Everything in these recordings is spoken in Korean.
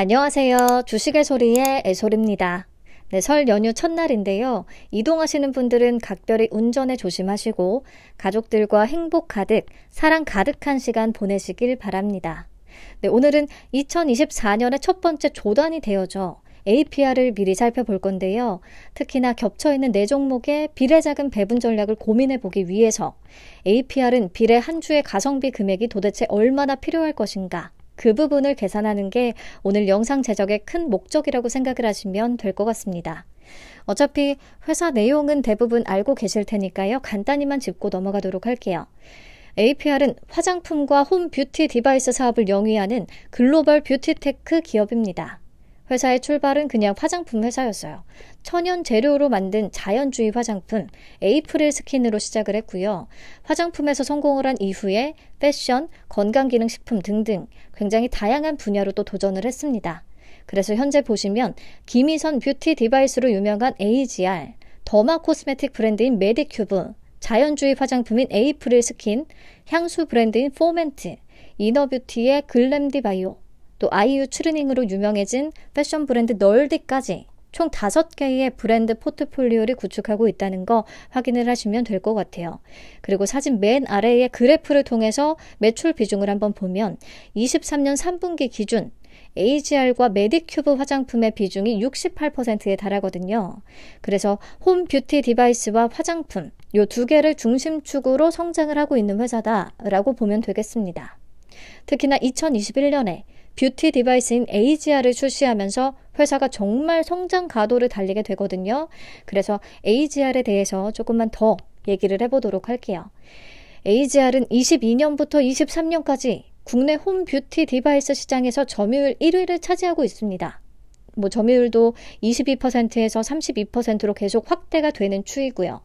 안녕하세요. 주식의 소리의 애솔입니다. 네, 설 연휴 첫날인데요. 이동하시는 분들은 각별히 운전에 조심하시고 가족들과 행복 가득, 사랑 가득한 시간 보내시길 바랍니다. 네, 오늘은 2024년의 첫 번째 조단이 되어져 APR을 미리 살펴볼 건데요. 특히나 겹쳐있는 네 종목의 비례 자금 배분 전략을 고민해보기 위해서 APR은 비례 한 주의 가성비 금액이 도대체 얼마나 필요할 것인가 그 부분을 계산하는 게 오늘 영상 제작의 큰 목적이라고 생각을 하시면 될 것 같습니다. 어차피 회사 내용은 대부분 알고 계실 테니까요. 간단히만 짚고 넘어가도록 할게요. APR은 화장품과 홈 뷰티 디바이스 사업을 영위하는 글로벌 뷰티테크 기업입니다. 회사의 출발은 그냥 화장품 회사였어요. 천연 재료로 만든 자연주의 화장품 에이프릴 스킨으로 시작을 했고요. 화장품에서 성공을 한 이후에 패션, 건강기능식품 등등 굉장히 다양한 분야로 또 도전을 했습니다. 그래서 현재 보시면 김희선 뷰티 디바이스로 유명한 AGR, 더마 코스메틱 브랜드인 메디큐브, 자연주의 화장품인 에이프릴 스킨, 향수 브랜드인 포멘트, 이너뷰티의 글램디바이오, 또 아이유 추리닝으로 유명해진 패션 브랜드 널디까지 총 다섯 개의 브랜드 포트폴리오를 구축하고 있다는 거 확인을 하시면 될 것 같아요. 그리고 사진 맨 아래의 그래프를 통해서 매출 비중을 한번 보면 23년 3분기 기준 AGR과 메디큐브 화장품의 비중이 68%에 달하거든요. 그래서 홈 뷰티 디바이스와 화장품, 요 두 개를 중심축으로 성장을 하고 있는 회사다라고 보면 되겠습니다. 특히나 2021년에 뷰티 디바이스인 에이지 r 을 출시하면서 회사가 정말 성장 가도를 달리게 되거든요. 그래서 에이지 r 에 대해서 조금만 더 얘기를 해보도록 할게요. 에이지 r 은 22년부터 23년까지 국내 홈 뷰티 디바이스 시장에서 점유율 1위를 차지하고 있습니다. 뭐 점유율도 22%에서 32%로 계속 확대가 되는 추이고요.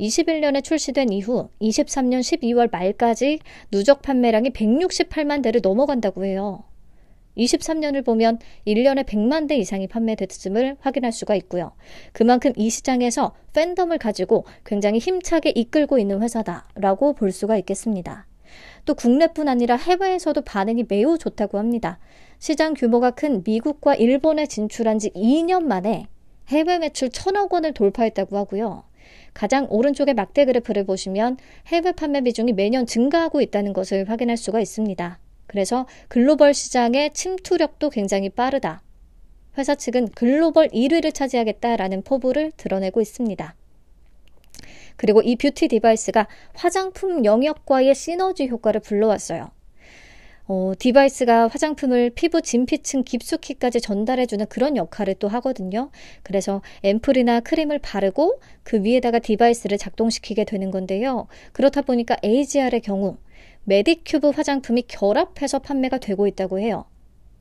21년에 출시된 이후 23년 12월 말까지 누적 판매량이 168만 대를 넘어간다고 해요. 23년을 보면 1년에 100만 대 이상이 판매됐음을 확인할 수가 있고요. 그만큼 이 시장에서 팬덤을 가지고 굉장히 힘차게 이끌고 있는 회사다라고 볼 수가 있겠습니다. 또 국내뿐 아니라 해외에서도 반응이 매우 좋다고 합니다. 시장 규모가 큰 미국과 일본에 진출한 지 2년 만에 해외 매출 1 0 0 0억 원을 돌파했다고 하고요. 가장 오른쪽의 막대 그래프를 보시면 해외 판매 비중이 매년 증가하고 있다는 것을 확인할 수가 있습니다. 그래서 글로벌 시장의 침투력도 굉장히 빠르다. 회사 측은 글로벌 1위를 차지하겠다라는 포부를 드러내고 있습니다. 그리고 이 뷰티 디바이스가 화장품 영역과의 시너지 효과를 불러왔어요. 어, 디바이스가 화장품을 피부 진피층 깊숙이까지 전달해주는 그런 역할을 또 하거든요. 그래서 앰플이나 크림을 바르고 그 위에다가 디바이스를 작동시키게 되는 건데요. 그렇다 보니까 AGR의 경우 메디큐브 화장품이 결합해서 판매가 되고 있다고 해요.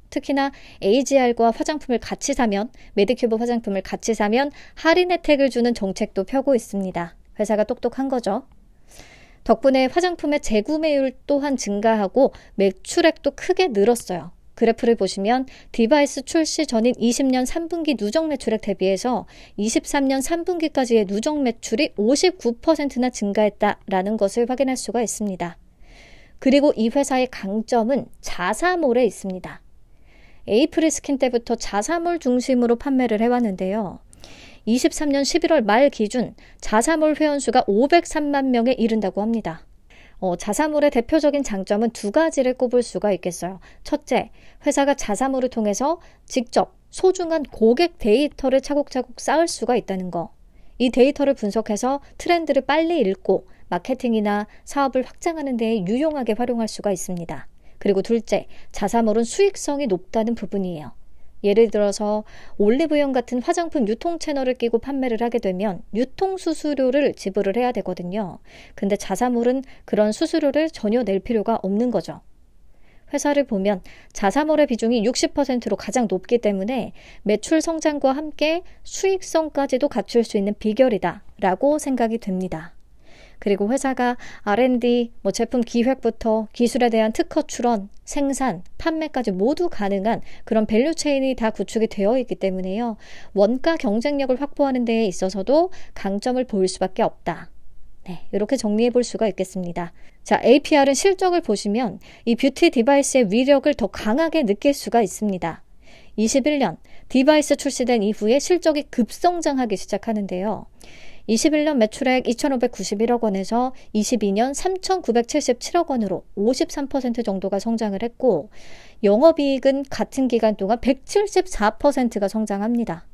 특히나 AGR과 화장품을 같이 사면, 메디큐브 화장품을 같이 사면 할인 혜택을 주는 정책도 펴고 있습니다. 회사가 똑똑한 거죠. 덕분에 화장품의 재구매율 또한 증가하고 매출액도 크게 늘었어요. 그래프를 보시면 디바이스 출시 전인 20년 3분기 누적 매출액 대비해서 23년 3분기까지의 누적 매출이 59%나 증가했다라는 것을 확인할 수가 있습니다. 그리고 이 회사의 강점은 자사몰에 있습니다. 에이프리 스킨 때부터 자사몰 중심으로 판매를 해왔는데요. 23년 11월 말 기준 자사몰 회원수가 503만 명에 이른다고 합니다. 어, 자사몰의 대표적인 장점은 두 가지를 꼽을 수가 있겠어요. 첫째, 회사가 자사몰을 통해서 직접 소중한 고객 데이터를 차곡차곡 쌓을 수가 있다는 거. 이 데이터를 분석해서 트렌드를 빨리 읽고 마케팅이나 사업을 확장하는 데에 유용하게 활용할 수가 있습니다. 그리고 둘째, 자사몰은 수익성이 높다는 부분이에요. 예를 들어서 올리브영 같은 화장품 유통 채널을 끼고 판매를 하게 되면 유통 수수료를 지불을 해야 되거든요. 근데 자사몰은 그런 수수료를 전혀 낼 필요가 없는 거죠. 회사를 보면 자사몰의 비중이 60%로 가장 높기 때문에 매출 성장과 함께 수익성까지도 갖출 수 있는 비결이다라고 생각이 됩니다. 그리고 회사가 R&D, 뭐 제품 기획부터 기술에 대한 특허 출원, 생산, 판매까지 모두 가능한 그런 밸류 체인이 다 구축이 되어 있기 때문에요. 원가 경쟁력을 확보하는 데에 있어서도 강점을 보일 수밖에 없다. 네, 이렇게 정리해 볼 수가 있겠습니다. 자, APR은 실적을 보시면 이 뷰티 디바이스의 위력을 더 강하게 느낄 수가 있습니다. 21년 디바이스 출시된 이후에 실적이 급성장하기 시작하는데요. 21년 매출액 2,591억 원에서 22년 3,977억 원으로 53% 정도가 성장을 했고 영업이익은 같은 기간 동안 174%가 성장합니다.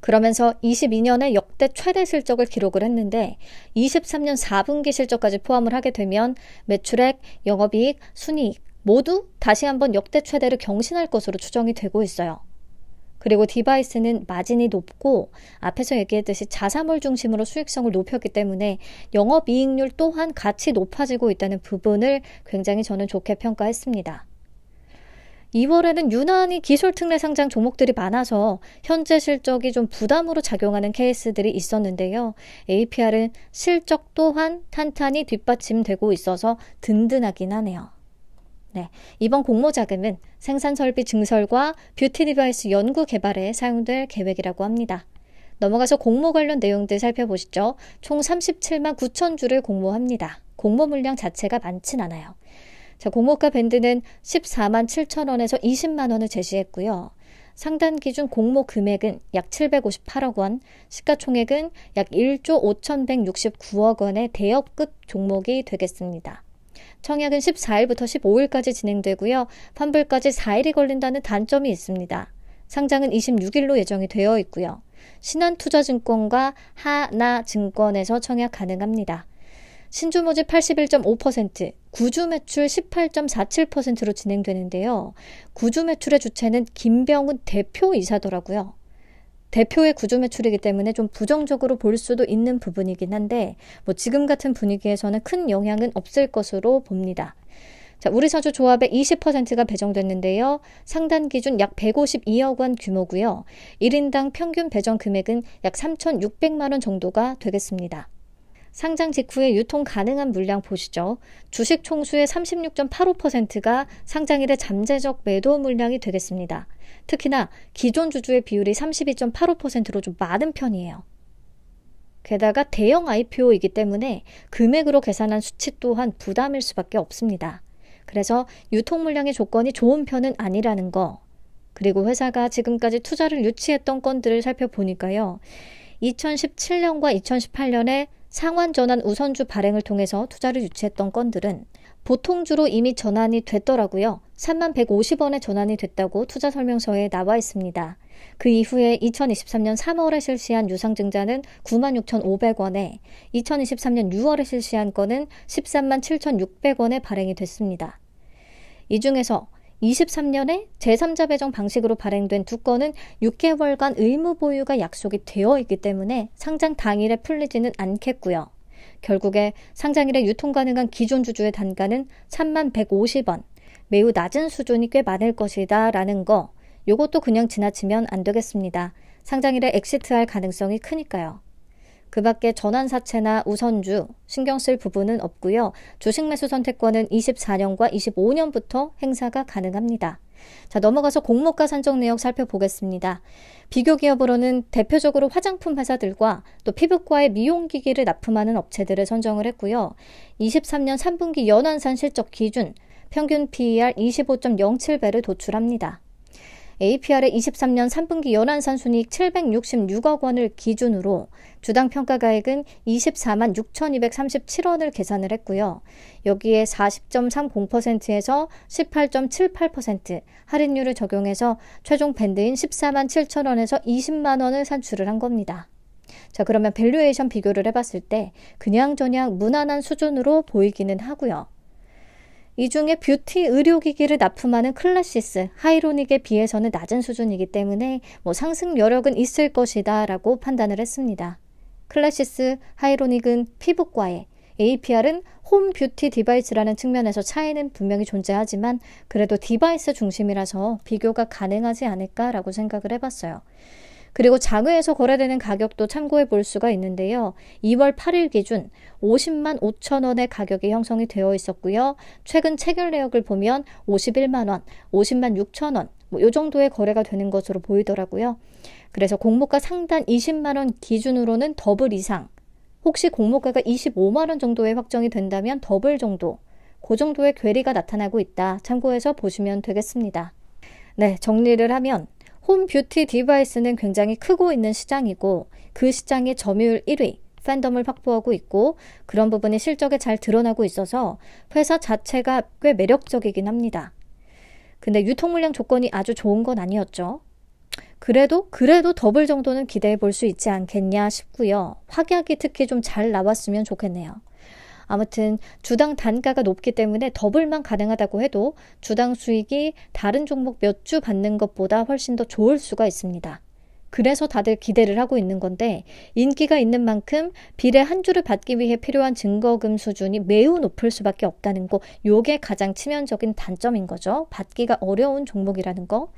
그러면서 22년에 역대 최대 실적을 기록을 했는데 23년 4분기 실적까지 포함을 하게 되면 매출액, 영업이익, 순이익 모두 다시 한번 역대 최대를 경신할 것으로 추정이 되고 있어요. 그리고 디바이스는 마진이 높고 앞에서 얘기했듯이 자사물 중심으로 수익성을 높였기 때문에 영업이익률 또한 같이 높아지고 있다는 부분을 굉장히 저는 좋게 평가했습니다. 2월에는 유난히 기술특례 상장 종목들이 많아서 현재 실적이 좀 부담으로 작용하는 케이스들이 있었는데요. APR은 실적 또한 탄탄히 뒷받침되고 있어서 든든하긴 하네요. 네, 이번 공모 자금은 생산 설비 증설과 뷰티 디바이스 연구 개발에 사용될 계획이라고 합니다. 넘어가서 공모 관련 내용들 살펴보시죠. 총 37만 9천 주를 공모합니다. 공모 물량 자체가 많진 않아요. 자, 공모가 밴드는 14만 7천 원에서 20만 원을 제시했고요. 상단 기준 공모 금액은 약 758억 원, 시가총액은 약 1조 5,169억 원의 대역급 종목이 되겠습니다. 청약은 14일부터 15일까지 진행되고요. 환불까지 4일이 걸린다는 단점이 있습니다. 상장은 26일로 예정이 되어 있고요. 신한투자증권과 하나증권에서 청약 가능합니다. 신주 모집 81.5%, 구주 매출 18.47%로 진행되는데요. 구주 매출의 주체는 김병훈 대표이사더라고요. 대표의 구조 매출이기 때문에 좀 부정적으로 볼 수도 있는 부분이긴 한데 뭐 지금 같은 분위기에서는 큰 영향은 없을 것으로 봅니다. 자, 우리사주 조합의 20%가 배정됐는데요. 상단 기준 약 152억 원 규모고요. 1인당 평균 배정 금액은 약 3,600만 원 정도가 되겠습니다. 상장 직후에 유통 가능한 물량 보시죠. 주식 총수의 36.85%가 상장일의 잠재적 매도 물량이 되겠습니다. 특히나 기존 주주의 비율이 32.85%로 좀 많은 편이에요. 게다가 대형 IPO이기 때문에 금액으로 계산한 수치 또한 부담일 수밖에 없습니다. 그래서 유통 물량의 조건이 좋은 편은 아니라는 거. 그리고 회사가 지금까지 투자를 유치했던 건들을 살펴보니까요. 2017년과 2018년에 상환 전환 우선주 발행을 통해서 투자를 유치했던 건들은 보통주로 이미 전환이 됐더라고요. 3만 150원에 전환이 됐다고 투자 설명서에 나와 있습니다. 그 이후에 2023년 3월에 실시한 유상증자는 96,500원에 2023년 6월에 실시한 건은 137,600원에 발행이 됐습니다. 이 중에서 23년에 제3자 배정 방식으로 발행된 두 건은 6개월간 의무 보유가 약속이 되어 있기 때문에 상장 당일에 풀리지는 않겠고요. 결국에 상장일에 유통 가능한 기존 주주의 단가는 3만 150원, 매우 낮은 수준이 꽤 많을 것이다 라는 거, 요것도 그냥 지나치면 안 되겠습니다. 상장일에 엑시트할 가능성이 크니까요. 그 밖에 전환사채나 우선주 신경 쓸 부분은 없고요. 주식 매수 선택권은 24년과 25년부터 행사가 가능합니다. 자, 넘어가서 공모가 산정 내역 살펴보겠습니다. 비교 기업으로는 대표적으로 화장품 회사들과 또 피부과의 미용기기를 납품하는 업체들을 선정을 했고요. 23년 3분기 연환산 실적 기준 평균 PER 25.07배를 도출합니다. APR의 23년 3분기 연안산 순이익 766억 원을 기준으로 주당 평가가액은 24만 6,237원을 계산을 했고요. 여기에 40.30%에서 18.78% 할인율을 적용해서 최종 밴드인 14만 7,000원에서 20만 원을 산출을 한 겁니다. 자, 그러면 밸류에이션 비교를 해봤을 때 그냥 저냥 무난한 수준으로 보이기는 하고요. 이 중에 뷰티 의료기기를 납품하는 클래시스, 하이로닉에 비해서는 낮은 수준이기 때문에 뭐 상승 여력은 있을 것이다 라고 판단을 했습니다. 클래시스, 하이로닉은 피부과에, APR은 홈 뷰티 디바이스라는 측면에서 차이는 분명히 존재하지만 그래도 디바이스 중심이라서 비교가 가능하지 않을까라고 생각을 해봤어요. 그리고 장외에서 거래되는 가격도 참고해 볼 수가 있는데요. 2월 8일 기준 50만 5천 원의 가격이 형성이 되어 있었고요. 최근 체결 내역을 보면 51만 원, 50만 6천 원, 뭐요 정도의 거래가 되는 것으로 보이더라고요. 그래서 공모가 상단 20만 원 기준으로는 더블 이상, 혹시 공모가가 25만 원 정도에 확정이 된다면 더블 정도, 그 정도의 괴리가 나타나고 있다. 참고해서 보시면 되겠습니다. 네, 정리를 하면 홈 뷰티 디바이스는 굉장히 크고 있는 시장이고 그시장의 점유율 1위, 팬덤을 확보하고 있고 그런 부분이 실적에 잘 드러나고 있어서 회사 자체가 꽤 매력적이긴 합니다. 근데 유통 물량 조건이 아주 좋은 건 아니었죠. 그래도 그래도 더블 정도는 기대해 볼 수 있지 않겠냐 싶고요. 확약이 특히 좀 잘 나왔으면 좋겠네요. 아무튼 주당 단가가 높기 때문에 더블만 가능하다고 해도 주당 수익이 다른 종목 몇 주 받는 것보다 훨씬 더 좋을 수가 있습니다. 그래서 다들 기대를 하고 있는 건데 인기가 있는 만큼 비례 한 주를 받기 위해 필요한 증거금 수준이 매우 높을 수밖에 없다는 거 요게 가장 치명적인 단점인 거죠. 받기가 어려운 종목이라는 거.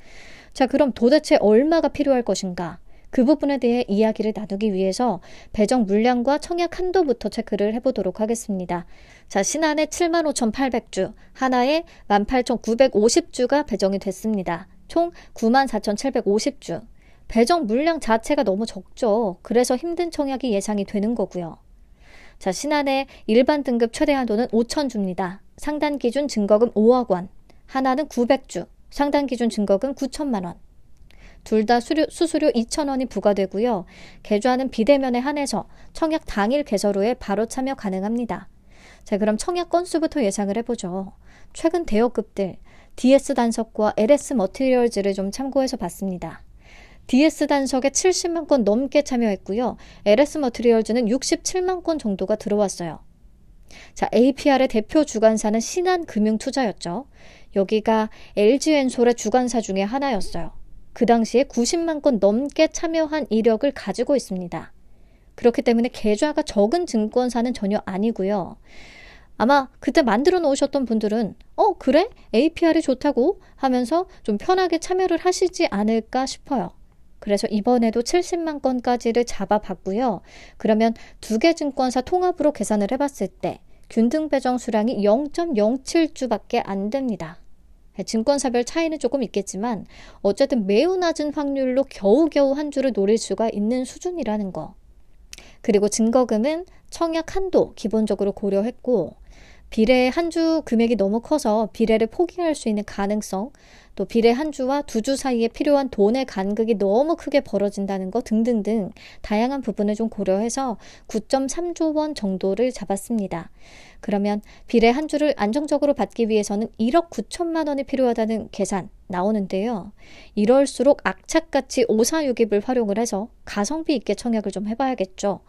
자, 그럼 도대체 얼마가 필요할 것인가? 그 부분에 대해 이야기를 나누기 위해서 배정 물량과 청약 한도부터 체크를 해보도록 하겠습니다. 자, 신한의 75,800주, 하나에 18,950주가 배정이 됐습니다. 총 94,750주. 배정 물량 자체가 너무 적죠. 그래서 힘든 청약이 예상이 되는 거고요. 자, 신한의 일반 등급 최대 한도는 5,000주입니다. 상단 기준 증거금 5억 원, 하나는 900주, 상단 기준 증거금 9천만 원. 둘다 수수료 2,000원이 부과되고요. 개조하는 비대면에 한해서 청약 당일 개설후에 바로 참여 가능합니다. 자, 그럼 청약 건수부터 예상을 해보죠. 최근 대여급들, DS 단석과 LS 머티리얼즈를 좀 참고해서 봤습니다. DS 단석에 70만 건 넘게 참여했고요. LS 머티리얼즈는 67만 건 정도가 들어왔어요. 자, APR의 대표 주관사는 신한금융투자였죠. 여기가 LG엔솔의 주관사 중에 하나였어요. 그 당시에 90만 건 넘게 참여한 이력을 가지고 있습니다. 그렇기 때문에 계좌가 적은 증권사는 전혀 아니고요. 아마 그때 만들어 놓으셨던 분들은 어 그래 APR이 좋다고 하면서 좀 편하게 참여를 하시지 않을까 싶어요. 그래서 이번에도 70만 건까지를 잡아봤고요. 그러면 두 개 증권사 통합으로 계산을 해봤을 때 균등 배정 수량이 0.07주밖에 안 됩니다. 증권사별 차이는 조금 있겠지만 어쨌든 매우 낮은 확률로 겨우겨우 한 주를 노릴 수가 있는 수준이라는 거. 그리고 증거금은 청약 한도 기본적으로 고려했고 비례 한 주 금액이 너무 커서 비례를 포기할 수 있는 가능성, 또 비례 한 주와 두 주 사이에 필요한 돈의 간극이 너무 크게 벌어진다는 것 등등등 다양한 부분을 좀 고려해서 9.3조 원 정도를 잡았습니다. 그러면 비례 한 주를 안정적으로 받기 위해서는 1억 9천만 원이 필요하다는 계산 나오는데요. 이럴수록 악착같이 오사육입을 활용을 해서 가성비 있게 청약을 좀 해봐야겠죠.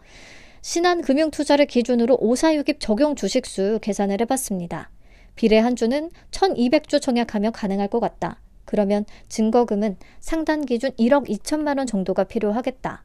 신한금융투자를 기준으로 546입 적용 주식수 계산을 해봤습니다. 비례 한 주는 1 2 0 0조 청약하면 가능할 것 같다. 그러면 증거금은 상단 기준 1억 2천만 원 정도가 필요하겠다.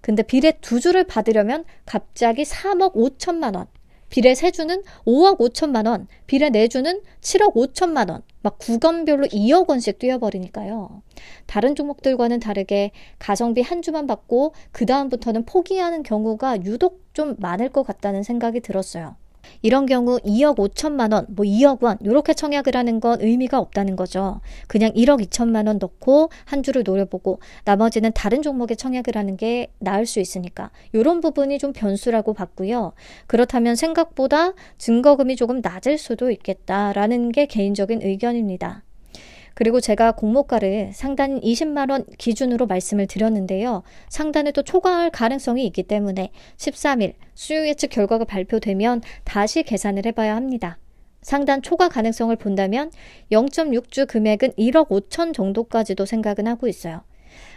근데 비례 두 주를 받으려면 갑자기 3억 5천만 원, 비례 세 주는 5억 5천만 원, 비례 네 주는 7억 5천만 원, 막 구간별로 2억 원씩 뛰어버리니까요. 다른 종목들과는 다르게 가성비 한 주만 받고 그 다음부터는 포기하는 경우가 유독 좀 많을 것 같다는 생각이 들었어요. 이런 경우 2억 5천만 원, 뭐 2억 원 이렇게 청약을 하는 건 의미가 없다는 거죠. 그냥 1억 2천만 원 넣고 한 주를 노려보고 나머지는 다른 종목에 청약을 하는 게 나을 수 있으니까 이런 부분이 좀 변수라고 봤고요. 그렇다면 생각보다 증거금이 조금 낮을 수도 있겠다라는 게 개인적인 의견입니다. 그리고 제가 공모가를 상단 20만 원 기준으로 말씀을 드렸는데요. 상단에 또 초과할 가능성이 있기 때문에 13일 수요 예측 결과가 발표되면 다시 계산을 해봐야 합니다. 상단 초과 가능성을 본다면 0.6주 금액은 1억 5천 정도까지도 생각은 하고 있어요.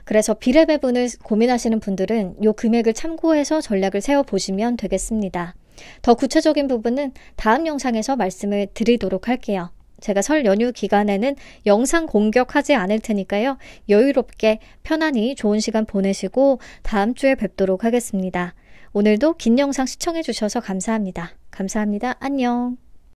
그래서 비례 배분을 고민하시는 분들은 이 금액을 참고해서 전략을 세워 보시면 되겠습니다. 더 구체적인 부분은 다음 영상에서 말씀을 드리도록 할게요. 제가 설 연휴 기간에는 영상 공격하지 않을 테니까요. 여유롭게 편안히 좋은 시간 보내시고 다음 주에 뵙도록 하겠습니다. 오늘도 긴 영상 시청해주셔서 감사합니다. 감사합니다. 안녕.